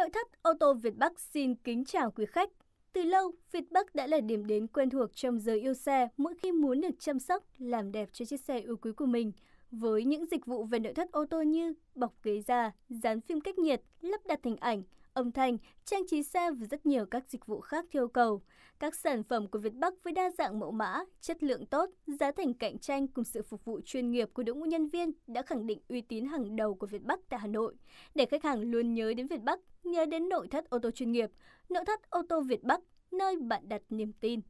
nội thất ô tô Việt Bắc xin kính chào quý khách. Từ lâu, Việt Bắc đã là điểm đến quen thuộc trong giới yêu xe mỗi khi muốn được chăm sóc, làm đẹp cho chiếc xe yêu quý của mình. Với những dịch vụ về nội thất ô tô như bọc ghế da, dán phim cách nhiệt, lắp đặt hình ảnh – âm thanh, trang trí xe và rất nhiều các dịch vụ khác theo cầu. Các sản phẩm của Việt Bắc với đa dạng mẫu mã, chất lượng tốt, giá thành cạnh tranh cùng sự phục vụ chuyên nghiệp của đội ngũ nhân viên đã khẳng định uy tín hàng đầu của Việt Bắc tại Hà Nội. Để khách hàng luôn nhớ đến Việt Bắc, nhớ đến nội thất ô tô chuyên nghiệp, nội thất ô tô Việt Bắc, nơi bạn đặt niềm tin.